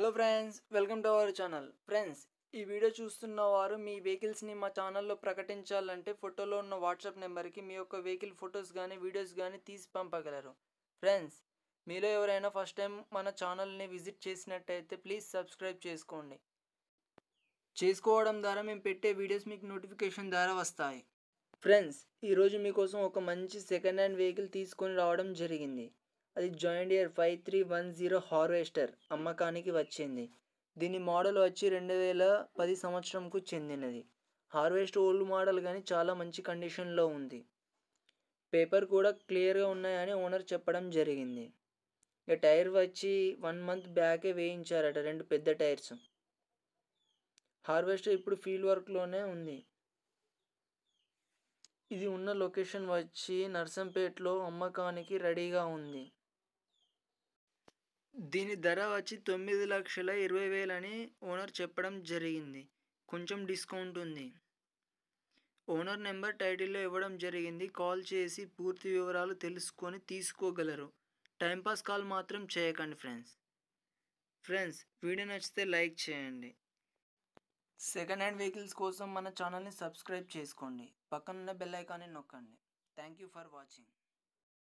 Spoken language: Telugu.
hello friends welcome to our channel friends ఈ వీడియో చూస్తున్న వారు మీ వెహికల్స్ని మా ఛానల్లో ప్రకటించాలంటే ఫోటోలో ఉన్న వాట్సాప్ నెంబర్కి మీ యొక్క వెహికల్ ఫొటోస్ కానీ వీడియోస్ కానీ తీసి పంపగలరు ఫ్రెండ్స్ మీలో ఎవరైనా ఫస్ట్ టైం మన ఛానల్ని విజిట్ చేసినట్టయితే ప్లీజ్ సబ్స్క్రైబ్ చేసుకోండి చేసుకోవడం ద్వారా మేము పెట్టే వీడియోస్ మీకు నోటిఫికేషన్ ద్వారా వస్తాయి ఫ్రెండ్స్ ఈరోజు మీకోసం ఒక మంచి సెకండ్ హ్యాండ్ వెహికల్ తీసుకొని రావడం జరిగింది అది John Deere five three one zero harvester అమ్మకానికి వచ్చింది దీని మోడల్ వచ్చి రెండు వేల పది సంవత్సరంకు చెందినది హార్వెస్ట్ ఓల్డ్ మోడల్ కానీ చాలా మంచి కండిషన్లో ఉంది పేపర్ కూడా క్లియర్గా ఉన్నాయని ఓనర్ చెప్పడం జరిగింది ఇక టైర్ వచ్చి వన్ మంత్ బ్యాకే వేయించారట రెండు పెద్ద టైర్స్ హార్వెస్ట్ ఇప్పుడు ఫీల్డ్ వర్క్లోనే ఉంది ఇది ఉన్న లొకేషన్ వచ్చి నర్సంపేటలో అమ్మకానికి రెడీగా ఉంది దీని ధర వచ్చి తొమ్మిది లక్షల ఇరవై వేలని ఓనర్ చెప్పడం జరిగింది కొంచెం డిస్కౌంట్ ఉంది ఓనర్ నెంబర్ టైటిల్లో ఇవ్వడం జరిగింది కాల్ చేసి పూర్తి వివరాలు తెలుసుకొని తీసుకోగలరు టైంపాస్ కాల్ మాత్రం చేయకండి ఫ్రెండ్స్ ఫ్రెండ్స్ వీడియో నచ్చితే లైక్ చేయండి సెకండ్ హ్యాండ్ వెహికల్స్ కోసం మన ఛానల్ని సబ్స్క్రైబ్ చేసుకోండి పక్కనున్న బెల్ ఐకాన్ని నొక్కండి థ్యాంక్ యూ ఫర్ వాచింగ్